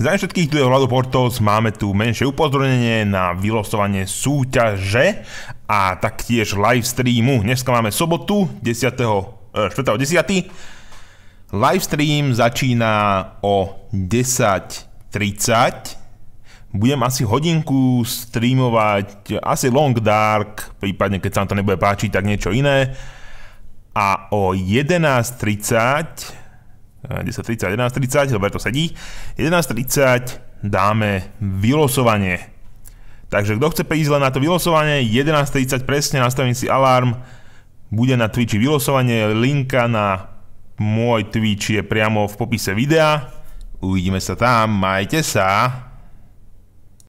Za všetkých tu je Portovc, máme tu menšie upozornenie na vylosovanie súťaže a taktiež live streamu. Dneska máme sobotu 10. 4.10. E, live stream začína o 10.30. Budem asi hodinku streamovať asi Long Dark, prípadne keď sa vám to nebude páčiť, tak niečo iné. A o 11.30 10.30, 11.30, dobre to sedí. 11.30 dáme vylosovanie. Takže kto chce prísť len na to vylosovanie, 11.30 presne, nastavím si alarm, bude na Twitchi vylosovanie, linka na môj Twitch je priamo v popise videa. Uvidíme sa tam, majte sa.